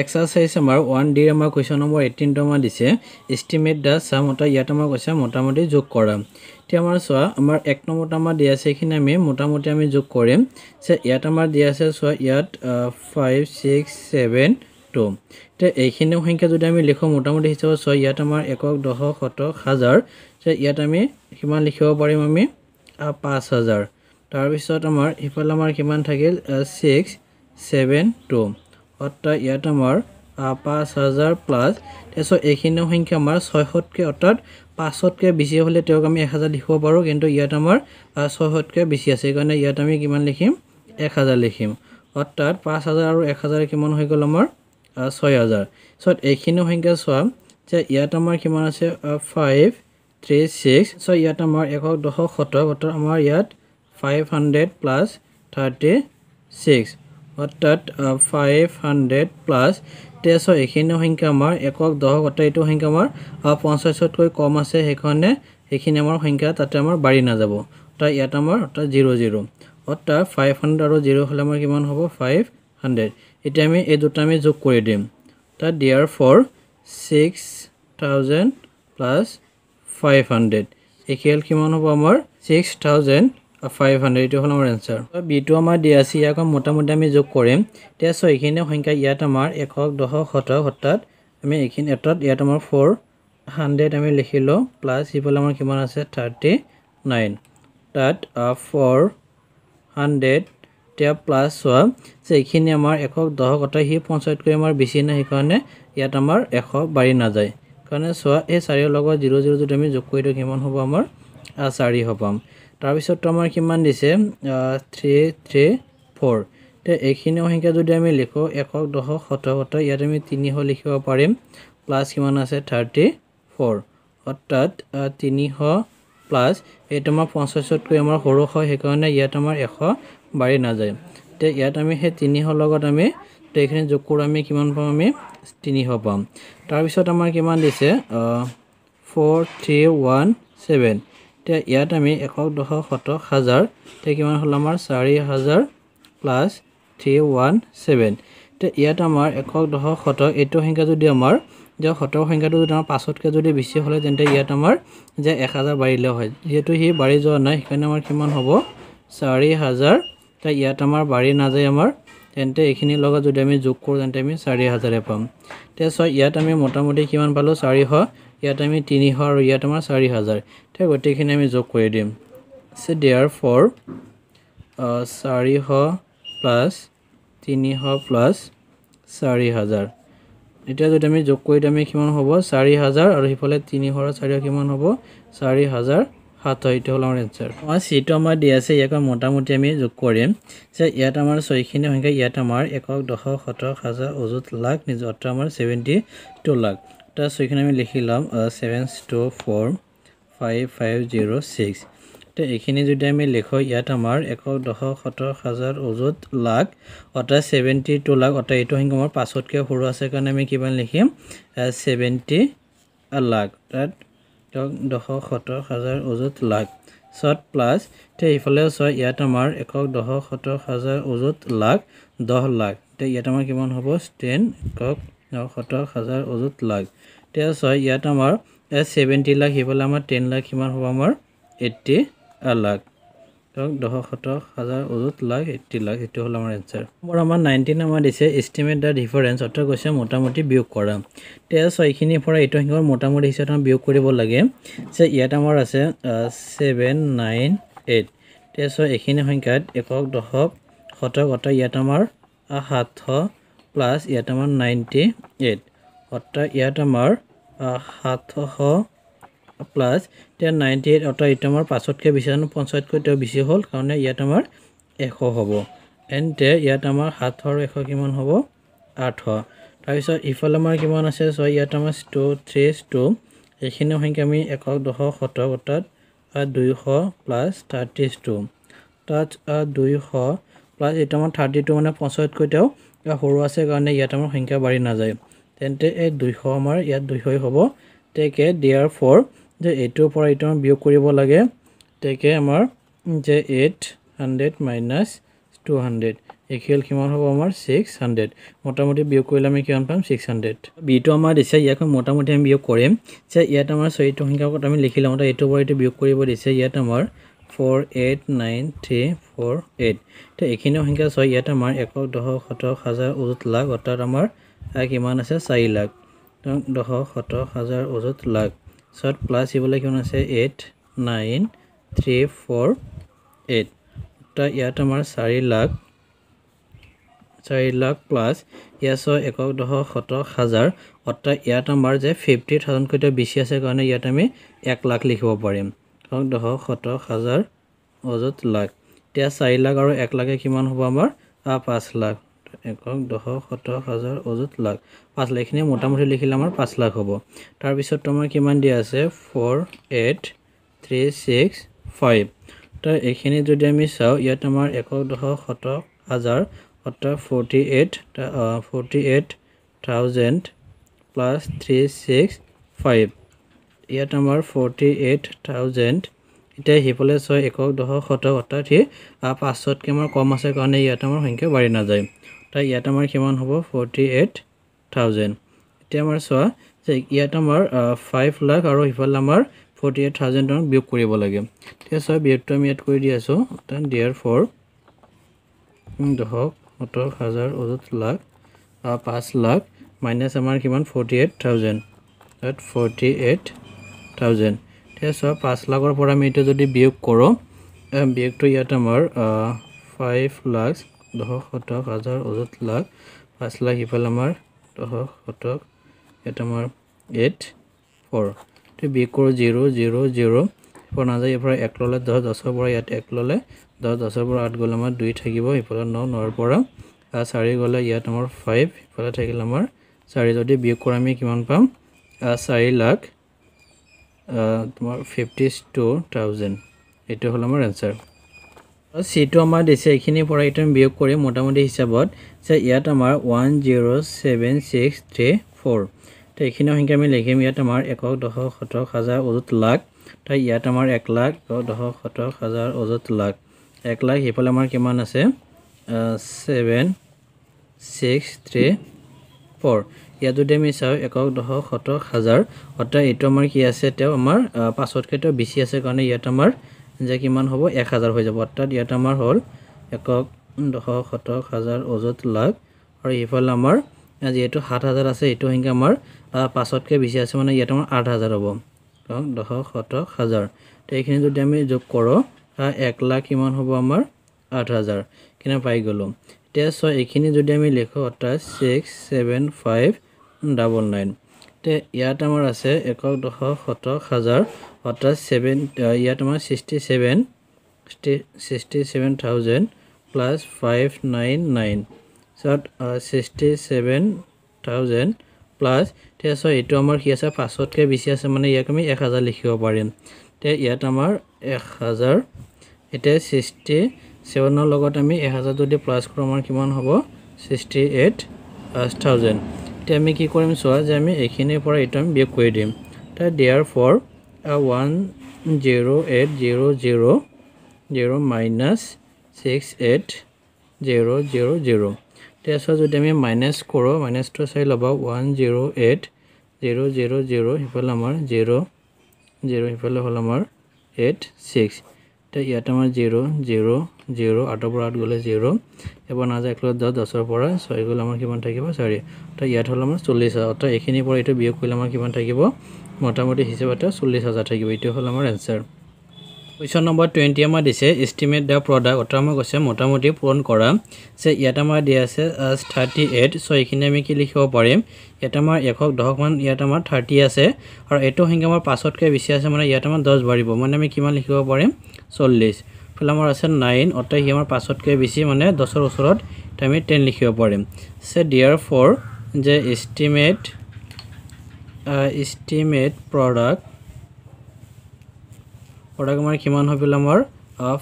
exercise আমাৰ one ডিৰ আমাৰ কুৱেশ্যন নম্বৰ এইটিনটো আমাৰ দিছে ইষ্টিমেট দ্য চাম অৰ্থাৎ ইয়াত আমাৰ কৈছে মোটামুটি যোগ কৰা এতিয়া আমাৰ চোৱা আমাৰ এক নম্বৰত আমাৰ দিয়া আছে এইখিনি আমি মোটামুটি আমি যোগ কৰিম ইয়াত আমাৰ দিয়া আছে চোৱা ইয়াত ফাইভ ছিক্স ছেভেন টু এতিয়া এইখিনি সংখ্যা যদি আমি লিখোঁ মোটামুটি হিচাপে চোৱা ইয়াত আমাৰ একক দশ শতক হাজাৰ ইয়াত আমি কিমান লিখিব পাৰিম আমি পাঁচ হাজাৰ তাৰপিছত আমাৰ সিফালে আমাৰ কিমান থাকিল ছিক্স ছেভেন টু অৰ্থাৎ ইয়াত আমাৰ পাঁচ হাজাৰ প্লাছ তাৰপিছত এইখিনি সংখ্যা আমাৰ ছয়শতকৈ অৰ্থাৎ পাঁচশতকৈ বেছি হ'লে তেওঁক আমি এক হাজাৰ লিখিব পাৰোঁ কিন্তু ইয়াত আমাৰ ছয়শতকৈ বেছি আছে সেইকাৰণে ইয়াত আমি কিমান লিখিম এক হাজাৰ লিখিম অৰ্থাৎ পাঁচ হাজাৰ আৰু এক হাজাৰ কিমান হৈ গ'ল আমাৰ ছয় হাজাৰ চ' এইখিনি সংখ্যা চোৱা যে ইয়াত আমাৰ কিমান আছে ফাইভ থ্ৰী ছিক্স চ' ইয়াত আমাৰ একক দশক শতক অৰ্থাৎ আমাৰ ইয়াত five hundred plus thirty six অৰ্থাৎ ফাইভ হাণ্ড্ৰেড প্লাছ তেছৰ এইখিনি সংখ্যা আমাৰ একক দশক অৰ্থাৎ এইটো সংখ্যা আমাৰ পঞ্চাছতকৈ কম আছে সেইখানে সেইখিনি আমাৰ সংখ্যা তাতে আমাৰ বাঢ়ি নাযাব অৰ্থাৎ ইয়াত আমাৰ অৰ্থাৎ জিৰ' জিৰ' অৰ্থাৎ ফাইভ হাণ্ড্ৰেড আৰু জিৰ' হলে আমাৰ কিমান হব ফাইভ হাণ্ড্ৰেড এতিয়া আমি এই দুটা আমি যোগ কৰি দিম তাত therefore six thousand plus five hundred এই কিমান হব আমাৰ ছিক্স থাউজেণ্ড ফাইভ হাণ্ড্ৰেড এইটো হ'ল আমাৰ এনচাৰ বিটো আমাৰ দিয়া আছে ইয়াক মোটামুটি আমি যোগ কৰিম এতিয়া চ' এইখিনি সংখ্যা ইয়াত আমাৰ এশক দশক শতক অৰ্থাৎ আমি এইখিনি এটত ইয়াত আমাৰ ফ'ৰ হাণ্ড্ৰেড আমি লিখিলোঁ প্লাছ ইফালে আমাৰ কিমান আছে থাৰ্টি নাইন তাত ফ'ৰ হাণ্ড্ৰেড এতিয়া প্লাছ চোৱা যে এইখিনি আমাৰ এশক দশক অৰ্থাৎ সি পঞ্চায়তকৈ আমাৰ বেছি নাই সেইকাৰণে ইয়াত আমাৰ এশ বাঢ়ি নাযায় সেইকাৰণে চোৱা এই চাৰিৰ লগত জিৰ' জিৰ' যদি আমি যোগ কৰি দিওঁ কিমান হ'ব আমাৰ চাৰিশ পাম তাৰপিছত আমাৰ কিমান দিছে থ্ৰী থ্ৰী ফ'ৰ এতিয়া এইখিনি সংখ্যা যদি আমি লিখোঁ একক দশক শতশত ইয়াত আমি তিনিশ লিখিব পাৰিম প্লাছ কিমান আছে থাৰ্টি অৰ্থাৎ তিনিশ প্লাছ এই তোমাৰ পঞ্চাছতকৈ আমাৰ সৰু হয় সেইকাৰণে ইয়াত আমাৰ এশ বাঢ়ি নাযায় তে ইয়াত আমি সেই তিনিশৰ লগত আমি এইখিনি যোগ কৰোঁ আমি কিমান পাম আমি তিনিশ পাম তাৰপিছত আমাৰ কিমান দিছে ফ'ৰ থ্ৰী ওৱান ছেভেন এতিয়া ইয়াত আমি একক দশ শত হাজাৰ এতিয়া কিমান হ'ল আমাৰ চাৰি হাজাৰ প্লাছ থ্ৰী ওৱান ছেভেন এতিয়া ইয়াত আমাৰ একক দশ শত এইটো সংখ্যা যদি আমাৰ যে শতকৰ সংখ্যাটো যদি আমাৰ পাঁচতকৈ যদি বেছি হ'লে তেন্তে ইয়াত আমাৰ যে এক হাজাৰ বাঢ়িলে হয় যিহেতু সি বাঢ়ি যোৱা নাই সেইকাৰণে আমাৰ কিমান হ'ব চাৰি হাজাৰ এতিয়া ইয়াত আমাৰ বাঢ়ি নাযায় আমাৰ তেন্তে এইখিনিৰ লগত যদি আমি যোগ কৰোঁ তেন্তে আমি চাৰি হাজাৰে পাম এতিয়া চ ইয়াত আমি মোটামুটি কিমান পালোঁ চাৰিশ ইয়াত আমি তিনিশ আৰু ইয়াত আমাৰ চাৰি হাজাৰ ঠিক গোটেইখিনি আমি যোগ কৰি দিম চে ডেয়াৰ ফৰ চাৰিশ প্লাছ তিনিশ প্লাছ চাৰি হাজাৰ এতিয়া যদি আমি যোগ কৰি দিওঁ আমি কিমান হ'ব চাৰি হাজাৰ আৰু সিফালে তিনিশ আৰু চাৰিশ কিমান হ'ব চাৰি হাজাৰ সাতশ এইটো হ'ল আমাৰ এঞ্চাৰ আমাৰ চিটো আমাৰ দি আছে ইয়াক মোটামুটি আমি যোগ কৰিম যে ইয়াত আমাৰ ছয়খিনি সংখ্যা ইয়াত আমাৰ একক দশক সত্তৰ হাজাৰ অজুত লাখ নিজ অত আমাৰ ছেভেণ্টি টু লাখ তা সেইখানে আমি লিখি লম seven two four five five zero' six এইখিনি যদি আমি লিখো ইয়াত আমাৰ এক দশক সতেৰো হাজাৰ অজুত লাখ অৰ্থাৎ ছেভেণ্টি টু লাখ অৰ্থাৎ এইটো সংখ্যা আমাৰ পাঁচতক সৰু আছে কাৰণে আমি কিমান লিখিম ছেভেণ্টি লাখ তাত দশক সত্তৰ হাজাৰ অজুত লাখ শট প্লাস ইফালে চয় ইয়াত আমাৰ একক দহ সতেৰো হাজাৰ অজুত লাখ দহ লাখ তে ইয়াত আমাৰ কিমান হব টেন একক সত্তৰ হাজাৰ অযুত লাখ তেওঁ ছয় ইয়াত আমাৰ ছেভেণ্টি লাখ সিফালে আমাৰ টেন লাখ সিমান হ'ব আমাৰ এইট্টি লাখ ধৰক দহ সত্তৰ হাজাৰ অযুত লাখ এইট্টি লাখ এইটো হ'ল আমাৰ এনচাৰ নম্বৰ আমাৰ নাইনটিন আমাৰ দিছে এষ্টিমেট দ্য ডিফাৰেঞ্চ অৰ্থাৎ কৈছে মোটামুটি বিয়োগ কৰা তেওঁ ছয়খিনিৰ পৰা এইটো সিহঁতৰ মোটামুটি হিচাপে আমাৰ বিয়োগ কৰিব লাগে যে ইয়াত আমাৰ আছে ছেভেন নাইন এইট তেওঁ ছয় এইখিনি সংখ্যাত একক দশক শতক অৰ্থাৎ ইয়াত আমাৰ সাতশ প্লাস ইয়াত আমার নাইনটি এইট অর্থাৎ ইয়াত আমার সাতশ প্লাস এটা নাইনটি এইট অর্থাৎ এটা আমার পাঁচতকে বেশি জানো পঞ্চায়েতক বেশি হল কারণে ইয়াত আমার এশ হব এনতে ইয়াত আমার সাতর এশ কি হব আঠ তাৰপিছত ইফালে আমাৰ কিমান আছে চ' ইয়াত আমাৰ টু থ্ৰী টু এইখিনি সংখ্যা আমি একক দশ শতক অৰ্থাৎ দুইশ প্লাছ থাৰ্টি টু তাত দুইশ প্লাছ এইটো আমাৰ থাৰ্টি টু মানে পঞ্চায়তকৈ তেওঁ সৰু আছে কাৰণে ইয়াত আমাৰ সংখ্যা বাঢ়ি নাযায় তেন্তে এই দুইশ আমাৰ ইয়াত দুইশই হ'ব তেকে আৰ ফৰ যে এইটোৰ পৰা এইটো আমাৰ বিয়োগ কৰিব লাগে তেকে আমাৰ যে eight hundred minus two hundred এই খেল কিমান হ'ব আমাৰ ছিক্স হাণ্ড্ৰেড মোটামুটি বিয়োগ কৰিলে আমি কিমান পাম ছিক্স হাণ্ড্ৰেড বিটো আমাৰ দিছে ইয়াক মোটামুটি আমি বিয়োগ কৰিম যে ইয়াত আমাৰ চৰিত্ৰ সংখ্যাৰ আমি লিখি লওঁ এইটোৰ পৰা এইটো বিয়োগ কৰিব দিছে ইয়াত আমাৰ four eight nine three four eight ইয়াত আমাৰ একক দশক শতক হাজাৰ ওজত লাখ অৰ্থাৎ আমাৰ কিমান আছে চাৰি লাখ দহ শতক হাজাৰ অজুত লাখ চত প্লাছ ইবলৈ কিমান আছে eight nine three four eight অৰ্থাৎ ইয়াত আমাৰ চাৰি লাখ চাৰি লাখ প্লাছ ইয়াত ছয় একক দহ শত হাজাৰ অৰ্থাৎ ইয়াত আমাৰ যে ফিফটি থাউজেণ্ডকৈ বেছি আছে কাৰণে ইয়াত আমি এক লাখ লিখিব পাৰিম ধৰক দহ সতৰ হাজাৰ অযুত লাখ এতিয়া চাৰি লাখ আৰু এক লাখে কিমান হ'ব আমাৰ পাঁচ লাখ একক দহ শত হাজাৰ অযুত লাখ পাঁচ লাখ এইখিনি মোটামুটি লিখিলে আমাৰ পাঁচ লাখ হ'ব তাৰপিছত তোমাৰ কিমান দিয়া আছে four eight three six five তো এইখিনি যদি আমি চাওঁ ইয়াত আমাৰ একক দহ শত হাজাৰ অৰ্থাৎ forty eight forty eight thousand plus three six five ইয়াত আমাৰ ফৰ্টি এইট থাউজেণ্ড এতিয়া সিফালে ছয় একক দশক শতক অৰ্থাৎ সি পাঁচশতকৈ আমাৰ কম আছে কাৰণে ইয়াত আমাৰ সংখ্যা বাঢ়ি নাযায় অৰ্থাৎ ইয়াত আমাৰ সিমান হ'ব ফৰ্টি এইট থাউজেণ্ড এতিয়া আমাৰ চোৱা যে ইয়াত আমাৰ ফাইভ লাখ আৰু সিফালে আমাৰ ফৰ্টি এইট থাউজেণ্ড আমাক বিয়োগ কৰিব লাগে এতিয়া ছয় বিয়োগটো আমি ইয়াত কৰি দি আছোঁ অৰ্থাৎ ডিয়াৰ ফৰ দশক সতক হাজাৰ অজত লাখ পাঁচ লাখ মাইনাছ আমাৰ সিমান ফৰ্টি এইট থাউজেণ্ড অৰ্থাৎ ফৰ্টি এইট থাউজেণ্ড ঠিক আছে পাঁচ লাখৰ পৰা আমি এতিয়া যদি বিয়োগ কৰোঁ বিয়োগটো ইয়াত আমাৰ ফাইভ লাখ দহ শতক হাজাৰ অযুত লাখ পাঁচ লাখ ইফালে আমাৰ দহ শতক ইয়াত আমাৰ এইট ফ'ৰ ত' বিয়োগ কৰোঁ জিৰ' জিৰ' জিৰ' ইফালে নাযায় ইফালে এক ল'লে দহ দহৰ পৰা ইয়াত এক ল'লে দহ দহৰ পৰা আঠ গ'লে আমাৰ দুই থাকিব সিফালে ন নৰ পৰা চাৰি গ'লে ইয়াত আমাৰ ফাইভ ইফালে থাকিলে আমাৰ চাৰি যদি বিয়োগ কৰোঁ আমি কিমান পাম চাৰি লাখ তোমাৰ ফিফটি টু থাউজেণ্ড এইটো হ'ল আমাৰ এনচাৰ চিটো আমাৰ দিছে এইখিনিৰ পৰা এইটো আমি বিয়োগ কৰিম মোটামুটি হিচাপত যে ইয়াত আমাৰ one zero' seven six three four তো এইখিনি সংখ্যা আমি লিখিম ইয়াত আমাৰ একক দশক শতক হাজাৰ অজুত লাখ তো ইয়াত আমাৰ এক লাখ দশক শতক হাজাৰ অজুত লাখ এক লাখ সেইফালে আমাৰ কিমান আছে ছেভেন ছিক্স থ্ৰী ফ'ৰ ইয়াতো আমি চাওঁ একক দশ শতক হাজাৰ অৰ্থাৎ এইটো আমাৰ কি আছে তেওঁ আমাৰ তেওঁ বেছি আছে কাৰণে ইয়াত আমাৰ যে কিমান হ'ব এক হাজাৰ হৈ যাব অৰ্থাৎ ইয়াত আমাৰ হ'ল একক দশক শতক হাজাৰ অযত লাখ আৰু এইফালে আমাৰ যিহেতু সাত হাজাৰ আছে এইটো সংখ্যা আমাৰ পাঁচতকৈ বেছি আছে মানে ইয়াত আমাৰ আঠ হাজাৰ হ'ব কাৰণ দশক শতক হাজাৰ তো এইখিনি যদি আমি যোগ কৰোঁ এক লাখ কিমান হ'ব আমাৰ আঠ হাজাৰ কিনে পাই গ'লোঁ এতিয়া ছয় এইখিনি যদি আমি লিখোঁ অৰ্থাৎ six seven five double nine তে ইয়াত আমাৰ আছে একক দশক শতক হাজাৰ অৰ্থাৎ ছেভেন ইয়াত আমাৰ sixty seven sixty seven thousand plus five nine nine তাৰপিছত ছিক্সটি ছেভেন থাউজেণ্ড প্লাছ এতিয়া চ এইটো আমাৰ কি আছে পাঁচতকৈ বেছি আছে মানে ইয়াক আমি এক হাজাৰ লিখিব পাৰিম তে ইয়াত আমাৰ এক হাজাৰ এতিয়া ছিক্সটি ছেভেনৰ লগত আমি এহেজাৰ যদি প্লাছ কৰোঁ আমাৰ কিমান হ'ব ছিক্সটি এইট থাউজেণ্ড এতিয়া আমি কি কৰিম চোৱা যে আমি এইখিনিৰ পৰা এইটো আমি বিয়োগ কৰি দিম তাৰ therefore one zero' eight zero' zero' zero' minus six eight zero' zero' zero' এতিয়া চোৱা যদি আমি মাইনাছ কৰোঁ মাইনাছটো চাই ল'ব one zero' eight zero' zero' zero' সিফালে আমাৰ জিৰ' জিৰ' সিফালে হ'ল আমাৰ এইট ছিক্স এতিয়া ইয়াত আমাৰ জিৰ' জিৰ' জিৰ' আঠৰ পৰা আঠ গ'লে জিৰ' এবাৰ নাযায় এক দহ দহৰ পৰা ছয় গ'লে আমাৰ কিমান থাকিব চাৰি তো ইয়াত হল আমাৰ চল্লিছ হাজাৰ অৰ্থাৎ এইখিনিৰ পৰা এইটো বিয়োগ কৰিলে আমাৰ কিমান থাকিব মোটামুটি হিসেবে চল্লিছ হাজাৰ থাকিব এইটো হল আমাৰ এনচাৰ কুৱেশ্যন নম্বৰ টুৱেণ্টি আমাৰ দিছে এস্টিমেট দ্য প্ৰডাক্ট অৰ্থাৎ আমাৰ কৈছে মোটামুটি পূৰণ কৰা যে ইয়াত আমাৰ দিয়ে আছে থাৰ্টি এইট চ' এইখিনি আমি কি লিখিব পাৰিম ইয়াত আমাৰ একক দশক মান ইয়াত আমাৰ থাৰ্টি আছে আৰু এইটো সংখ্যা আমাৰ পাঁচতক বেছি আছে মানে ইয়াত আমাৰ দহ বাঢ়িব মানে আমি কিমান লিখিব পাৰিম চল্লিছ ফলে আমাৰ আছে নাইন অৰ্থাৎ সি আমাৰ পাঁচতক বেছি মানে দশেৰ ওসৰ আমি টেন লিখিব পাৰিম চে ডিয়াৰ ফ'ৰ যে ইষ্টিমেট ইষ্টিমেট প্ৰডাক্ট প্ৰডাক্ট আমাৰ কিমান হ'বলৈ আমাৰ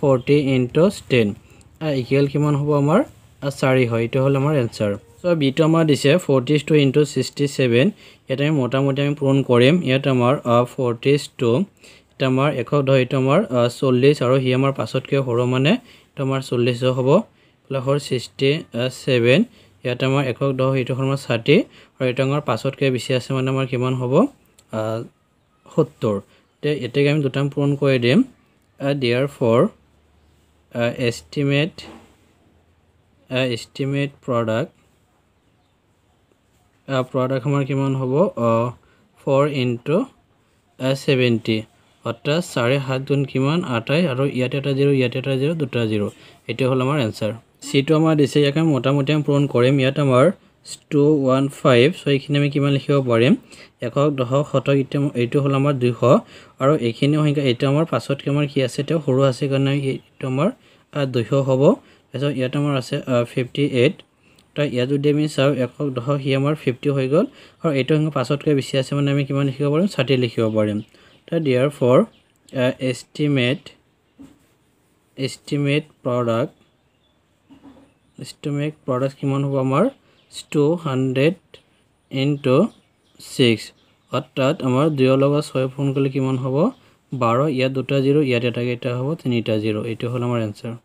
ফৰ্টি ইণ্টছ টেন ইকুৱেল কিমান হ'ব আমাৰ চাৰি হয় এইটো হ'ল আমাৰ এনচাৰ চ' বিটো আমাৰ দিছে forties two into sixty seven ইয়াত আমি মোটামুটি আমি পূৰণ কৰিম ইয়াত আমাৰ ফৰ্টিজ টু এতিয়া আমাৰ এশ ধৰিটো আমাৰ চল্লিছ আৰু সি আমাৰ পাছতকৈ সৰু মানে এইটো আমাৰ চল্লিছ হ'ব প্লাছৰ ছিক্সটি ছেভেন ইয়াত আমাৰ একক দহ এইটো আমাৰ ষাঠি আৰু এইটো আমাৰ পাঁচতকৈ বেছি আছে মানে আমাৰ কিমান হ'ব সত্তৰ এতিয়া এতিয়াকে আমি দুটাম পূৰণ কৰি দিম therefore estimate estimate product product আমাৰ কিমান হ'ব ফ'ৰ ইণ্টু ছেভেণ্টি অৰ্থাৎ চাৰে সাত গুণ কিমান আঠাইছ আৰু ইয়াতে এটা জিৰ' ইয়াতে এটা জিৰ' দুটা জিৰ' এইটো হ'ল আমাৰ এনচাৰ চিটো আমাৰ দিছে ইয়াকে মোটামুটি আমি পূৰণ কৰিম ইয়াত আমাৰ টু ওৱান ফাইভ চ' এইখিনি আমি কিমান লিখিব পাৰিম একক দশক শতক এতিয়া এইটো হ'ল আমাৰ দুশ আৰু এইখিনি সংখ্যা এইটো আমাৰ পাছতকৈ আমাৰ কি আছে তেওঁ সৰু আছে কাৰণে এইটো আমাৰ দুশ হ'ব তাৰপিছত ইয়াত আমাৰ আছে ফিফটি এইট তো ইয়াত যদি আমি চাওঁ একক দশক সি আমাৰ ফিফটি হৈ গ'ল আৰু এইটো সংখ্যা পাছতকৈ বেছি আছে মানে আমি কিমান লিখিব পাৰিম ছাৰ্টি লিখিব পাৰিম তাৰ therefore estimate estimate product ষ্টমেক প্ৰডাক্ট কিমান হ'ব আমাৰ টু হাণ্ড্ৰেড ইনটু ছিক্স অৰ্থাৎ আমাৰ দুয়ৰ লগত ছয় ফোন কৰিলে কিমান হ'ব বাৰ ইয়াত দুটা জিৰ' ইয়াত এটা হ'ব তিনিটা জিৰ' এইটো হ'ল আমাৰ এনচাৰ